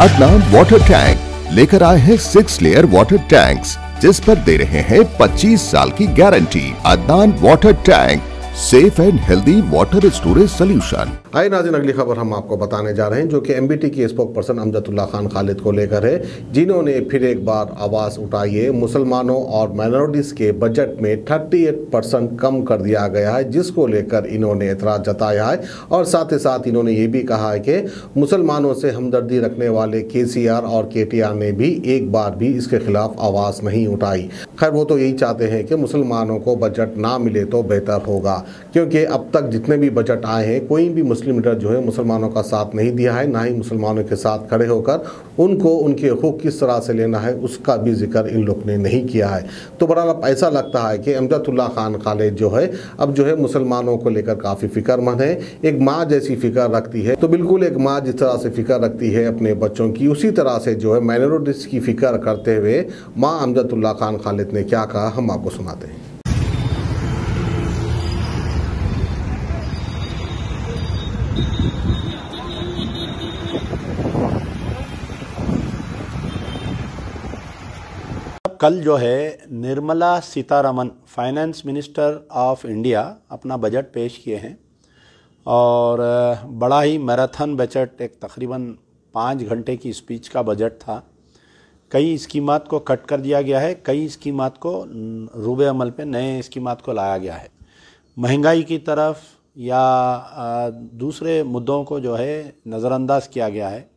Adnan water tank लेकर आए हैं सिक्स लेयर वाटर टैंक्स जिस पर दे रहे हैं 25 साल की guarantee Adnan water tank safe and healthy water storage solution आई नाजिन अगली खबर हम आपको बताने जा रहे हैं जो कि एम की स्पोक पर्सन अमजदुल्ला खान खालिद को लेकर है जिन्होंने फिर एक बार आवाज़ उठाई है मुसलमानों और माइनॉरिटीज़ के बजट में 38 परसेंट कम कर दिया गया है जिसको लेकर इन्होंने एतराज़ जताया है और साथ ही साथ इन्होंने ये भी कहा है कि मुसलमानों से हमदर्दी रखने वाले के और के ने भी एक बार भी इसके खिलाफ आवाज़ नहीं उठाई खैर वो तो यही चाहते हैं कि मुसलमानों को बजट ना मिले तो बेहतर होगा क्योंकि अब तक जितने भी बजट आए हैं कोई भी मुस्लिम लीडर जो है मुसलमानों का साथ नहीं दिया है ना ही मुसलमानों के साथ खड़े होकर उनको उनके हकूक़ किस तरह से लेना है उसका भी जिक्र इन लोग ने नहीं किया है तो बहरहाल ऐसा लगता है कि अमजतुल्ला खान खालिद जो है अब जो है मुसलमानों को लेकर काफ़ी फ़िक्रमंद है एक माँ जैसी फ़िक्र रखती है तो बिल्कुल एक माँ जिस तरह से फ़िक्र रखती है अपने बच्चों की उसी तरह से जो है माइनोरिटीज की फ़िक्र करते हुए माँ अमजतुल्ला खान खालिद ने क्या कहा हम आपको सुनाते हैं कल जो है Nirmala Sitharaman finance minister of India अपना बजट पेश किए हैं और बड़ा ही मैराथन बजट एक तकरीबन पाँच घंटे की स्पीच का बजट था कई स्कीमात को कट कर दिया गया है कई स्कीमात को रूब अमल पे नए स्कीमात को लाया गया है महंगाई की तरफ या दूसरे मुद्दों को जो है नज़रअंदाज किया गया है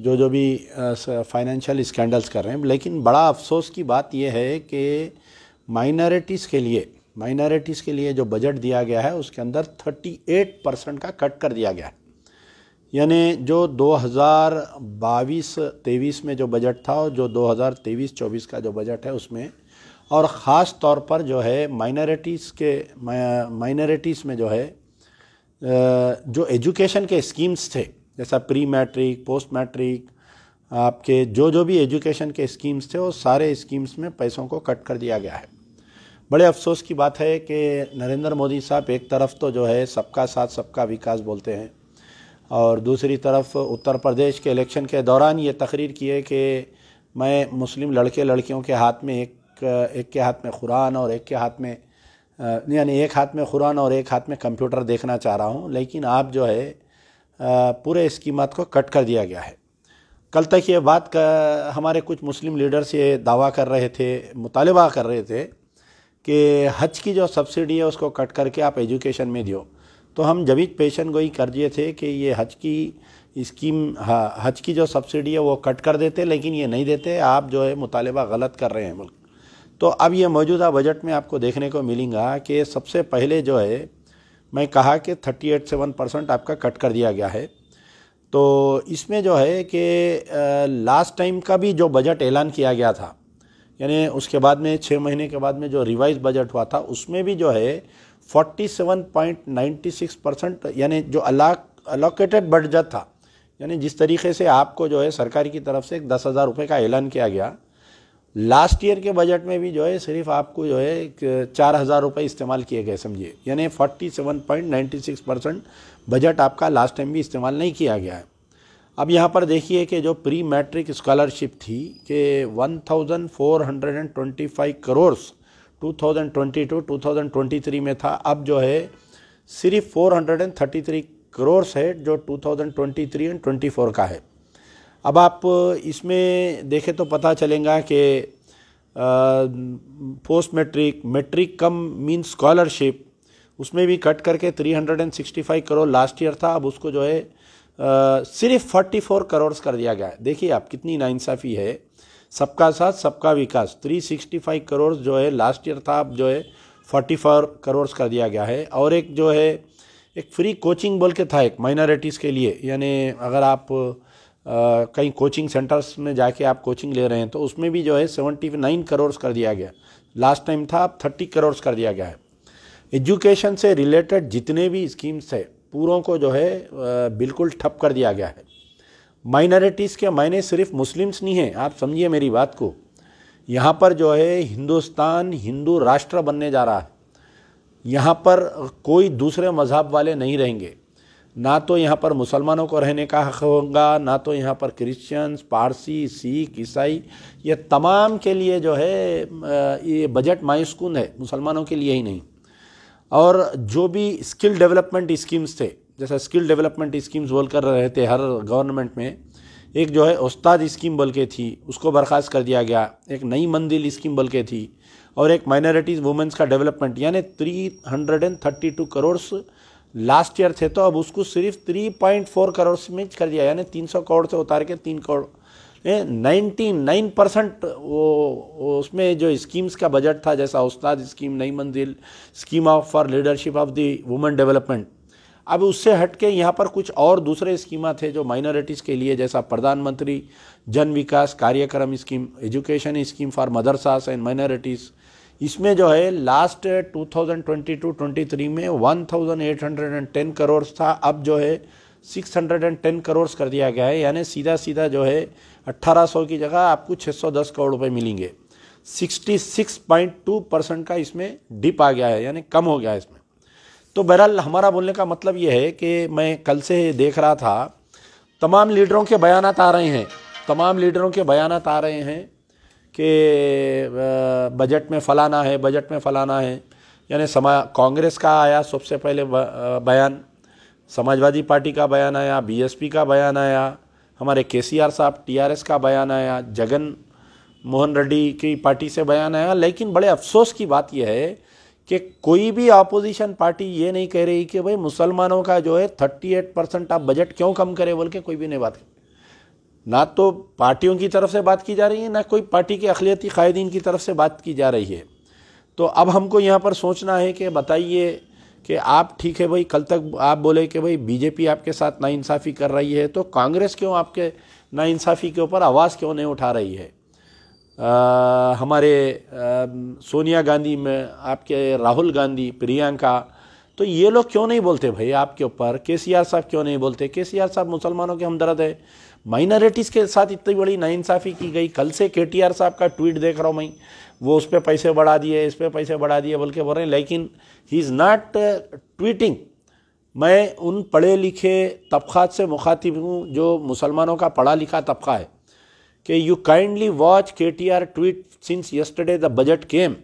जो जो भी फाइनेंशियल स्कैंडल्स कर रहे हैं लेकिन बड़ा अफसोस की बात यह है कि माइनॉरिटीज़ के लिए माइनॉरिटीज़ के लिए जो बजट दिया गया है उसके अंदर 38 परसेंट का कट कर दिया गया है यानी जो 2022-23 में जो बजट था और जो 2023-24 का जो बजट है उसमें और ख़ास तौर पर जो है माइनॉरिटीज़ के माइनॉरिटीज़ में जो है जो एजुकेशन के स्कीम्स थे जैसा प्री मैट्रिक पोस्ट मैट्रिक आपके जो जो भी एजुकेशन के स्कीम्स थे वो सारे स्कीम्स में पैसों को कट कर दिया गया है बड़े अफसोस की बात है कि नरेंद्र मोदी साहब एक तरफ तो जो है सबका साथ सबका विकास बोलते हैं और दूसरी तरफ उत्तर प्रदेश के इलेक्शन के दौरान ये तकरीर किए कि मैं मुस्लिम लड़के लड़कियों के हाथ में एक एक के हाथ में कुरान और एक के हाथ में यानी एक हाथ में कुरान और एक हाथ में कंप्यूटर देखना चाह रहा हूँ लेकिन आप जो है पूरे कीमत को कट कर दिया गया है कल तक ये बात का हमारे कुछ मुस्लिम लीडर्स ये दावा कर रहे थे मुतालबा कर रहे थे कि हज की जो सब्सिडी है उसको कट करके आप एजुकेशन में दियो तो हम जबी पेशन गोई कर दिए थे कि ये हज की स्कीम हज की जो सब्सिडी है वो कट कर देते लेकिन ये नहीं देते आप जो है मुतालबा गलत कर रहे हैं मुल्क तो अब ये मौजूदा बजट में आपको देखने को मिलेगा कि सबसे पहले जो है मैं कहा कि थर्टी एट सेवन परसेंट आपका कट कर दिया गया है तो इसमें जो है कि लास्ट टाइम का भी जो बजट ऐलान किया गया था यानी उसके बाद में छः महीने के बाद में जो रिवाइज बजट हुआ था उसमें भी जो है forty seven point ninety six percent यानी जो अलाक अलोकेटेड बजट था यानी जिस तरीके से आपको जो है सरकार की तरफ से दस हज़ार रुपये का ऐलान किया गया लास्ट ईयर के बजट में भी जो है सिर्फ आपको जो है चार हज़ार रुपये इस्तेमाल किए गए समझिए यानी forty seven point ninety six percent budget आपका लास्ट टाइम भी इस्तेमाल नहीं किया गया है अब यहाँ पर देखिए कि जो प्री मैट्रिक स्कॉलरशिप थी कि one thousand four hundred and twenty five crores two thousand twenty two two thousand twenty three में था अब जो है सिर्फ four hundred and thirty three crores है जो two thousand twenty three and twenty four का है अब आप इसमें देखें तो पता चलेगा कि post matric matric cum means scholarship उसमें भी कट करके 365 करोड़ लास्ट ईयर था अब उसको जो है आ, सिर्फ 44 करोड़ कर दिया गया है देखिए आप कितनी नाइंसाफ़ी है सबका साथ सबका विकास 365 करोड़ जो है लास्ट ईयर था अब जो है 44 करोड़ कर दिया गया है और एक जो है एक फ्री कोचिंग बोल के था एक माइनॉरिटीज़ के लिए यानी अगर आप कहीं कोचिंग सेंटर्स में जाके आप कोचिंग ले रहे हैं तो उसमें भी जो है सेवेंटी नाइन करोड़ कर दिया गया लास्ट टाइम था अब थर्टी करोड़ कर दिया गया है एजुकेशन से रिलेटेड जितने भी स्कीम्स है पूरों को जो है बिल्कुल ठप कर दिया गया है माइनॉरिटीज़ के मायने सिर्फ मुस्लिम्स नहीं हैं आप समझिए मेरी बात को यहाँ पर जो है हिंदुस्तान हिंदू राष्ट्र बनने जा रहा है यहाँ पर कोई दूसरे मज़हब वाले नहीं रहेंगे ना तो यहाँ पर मुसलमानों को रहने का हक होगा ना तो यहाँ पर क्रिश्चियंस पारसी सिख ईसाई ये तमाम के लिए जो है ये बजट मायूसकून है मुसलमानों के लिए ही नहीं और जो भी स्किल डेवलपमेंट स्कीम्स थे जैसा स्किल डेवलपमेंट स्कीम्स बोल कर रहे थे हर गवर्नमेंट में एक जो है उस्ताद स्कीम बोल के थी उसको बर्खास्त कर दिया गया एक नई मंदिल स्कीम बोल के थी और एक माइनॉरिटीज़ वुमेंस का डेवलपमेंट यानी three hundred and thirty two crore last year थे तो अब उसको सिर्फ 3.4 करोड़ में कर दिया यानी 300 करोड़ से उतार के तीन करोड़ नाइन्टी नाइन परसेंट वो उसमें जो स्कीम्स का बजट था जैसा उस्ताद scheme Nai Manzil scheme of for leadership of the women development अब उससे हट के यहाँ पर कुछ और दूसरे स्कीमा थे जो माइनॉरिटीज़ के लिए जैसा प्रधानमंत्री Jan Vikas Karyakram scheme education scheme for madrasas and minorities इसमें जो है लास्ट 2022-23 में 1810 करोड़ था अब जो है 610 करोड़ कर दिया गया है यानी सीधा सीधा जो है 1800 की जगह आपको 610 करोड़ रुपए मिलेंगे 66.2 परसेंट का इसमें डिप आ गया है यानी कम हो गया है इसमें तो बहरहाल हमारा बोलने का मतलब ये है कि मैं कल से देख रहा था तमाम लीडरों के बयान आ रहे हैं तमाम लीडरों के बयान आ रहे हैं कि बजट में फलाना है बजट में फलाना है यानी समा कांग्रेस का आया सबसे पहले बयान समाजवादी पार्टी का बयान आया बीएसपी का बयान आया हमारे केसीआर साहब टीआरएस का बयान आया जगन मोहन रेड्डी की पार्टी से बयान आया लेकिन बड़े अफसोस की बात यह है कि कोई भी अपोजिशन पार्टी ये नहीं कह रही कि भाई मुसलमानों का जो है थर्टी एट परसेंट आप बजट क्यों कम करें बोल के कोई भी नहीं बात ना तो पार्टियों की तरफ से बात की जा रही है ना कोई पार्टी के अखिलती कायदीन की तरफ से बात की जा रही है तो अब हमको यहाँ पर सोचना है कि बताइए कि आप ठीक है भाई कल तक आप बोले कि भाई बीजेपी आपके साथ नाइंसाफ़ी कर रही है तो कांग्रेस क्यों आपके नाइंसाफ़ी के ऊपर आवाज़ क्यों नहीं उठा रही है आ, हमारे आ, सोनिया गांधी में आपके राहुल गांधी प्रियंका तो ये लोग क्यों नहीं बोलते भाई आपके ऊपर के सी आर साहब क्यों नहीं बोलते के सी आर साहब मुसलमानों के हमदर्द है माइनॉरिटीज़ के साथ इतनी बड़ी नाइंसाफ़ी की गई कल से के टी आर साहब का ट्वीट देख रहा हूँ मैं वो उस पर पैसे बढ़ा दिए इस पर पैसे बढ़ा दिए बोल के बोल रहे हैं लेकिन ही इज़ नॉट ट्वीटिंग मैं उन पढ़े लिखे तबक़ात से मुखातिब हूँ जो मुसलमानों का पढ़ा लिखा तबका है कि you kindly watch K T R tweet since yesterday the budget came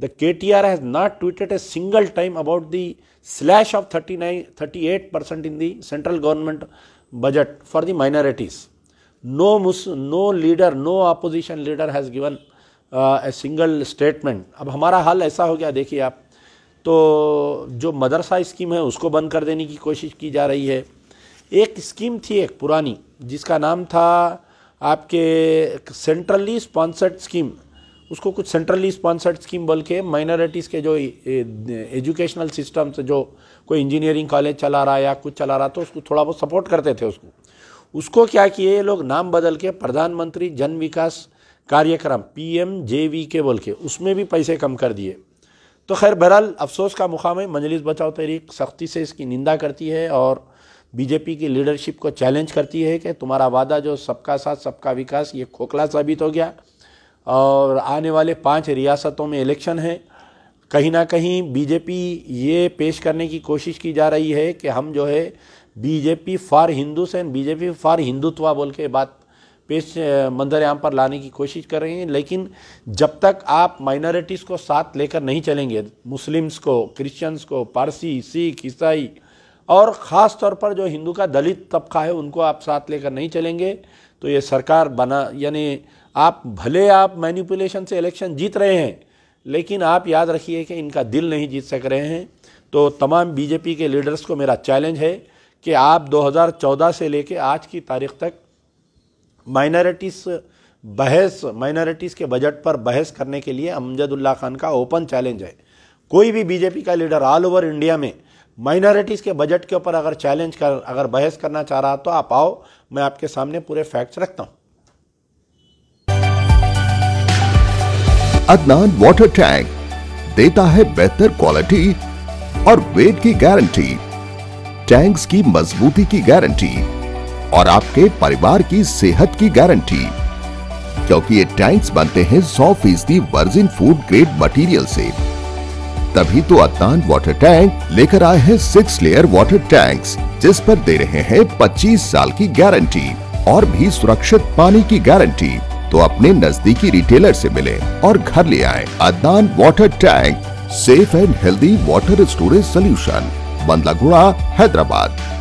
The KTR has not tweeted a single time about the slash of 39, 38% in the central government budget for the minorities. No, no leader, no opposition leader has given a single statement. अब हमारा हाल ऐसा हो गया देखिए आप तो जो मदरसा scheme है उसको बंद कर देने की कोशिश की जा रही है एक स्कीम थी एक पुरानी जिसका नाम था आपके सेंट्रली स्पॉन्सर्ड स्कीम उसको कुछ सेंट्रली स्पॉन्सर्ड स्कीम बोल के माइनॉरिटीज़ के जो एजुकेशनल सिस्टम से जो कोई इंजीनियरिंग कॉलेज चला रहा या कुछ चला रहा तो उसको थोड़ा बहुत सपोर्ट करते थे उसको उसको क्या किए ये लोग नाम बदल के प्रधानमंत्री जन विकास कार्यक्रम पी एम जे वी के बोल के उसमें भी पैसे कम कर दिए तो खैर बहरहाल अफसोस का मुकाम है मजलिस बचाओ तहरीक सख्ती से इसकी निंदा करती है और बीजेपी की लीडरशिप को चैलेंज करती है कि तुम्हारा वादा जो सबका साथ सबका विकास ये खोखला साबित हो गया और आने वाले पांच रियासतों में इलेक्शन हैं कहीं ना कहीं बीजेपी ये पेश करने की कोशिश की जा रही है कि हम जो है BJP for Hindus and BJP for Hindutva बोल के बात पेश मंजर आम पर लाने की कोशिश कर रहे हैं लेकिन जब तक आप माइनॉरिटीज़ को साथ लेकर नहीं चलेंगे मुस्लिम्स को क्रिश्चियंस को पारसी सिख ईसाई और ख़ास तौर पर जो हिंदू का दलित तबका है उनको आप साथ लेकर नहीं चलेंगे तो ये सरकार बना यानी आप भले आप मैनिपुलेशन से इलेक्शन जीत रहे हैं लेकिन आप याद रखिए कि इनका दिल नहीं जीत सक रहे हैं तो तमाम बीजेपी के लीडर्स को मेरा चैलेंज है कि आप 2014 से लेकर आज की तारीख तक माइनॉरिटीज़ बहस माइनॉरिटीज़ के बजट पर बहस करने के लिए अमजदुल्ला खान का ओपन चैलेंज है कोई भी बीजेपी का लीडर ऑल ओवर इंडिया में माइनॉरिटीज़ के बजट के ऊपर अगर चैलेंज कर अगर बहस करना चाह रहा तो आप आओ मैं आपके सामने पूरे फैक्ट्स रखता हूँ अदनान वाटर टैंक देता है बेहतर क्वालिटी और वेट की गारंटी टैंक्स की मजबूती की गारंटी और आपके परिवार की सेहत की गारंटी क्योंकि ये टैंक्स बनते हैं 100 फीसदी वर्जिन फूड ग्रेड मटेरियल से तभी तो अदनान वाटर टैंक लेकर आए हैं सिक्स लेयर वाटर टैंक्स जिस पर दे रहे हैं 25 साल की गारंटी और भी सुरक्षित पानी की गारंटी तो अपने नजदीकी रिटेलर से मिले और घर ले आए Adnan water tank safe and healthy water storage solution Bandlaguda Hyderabad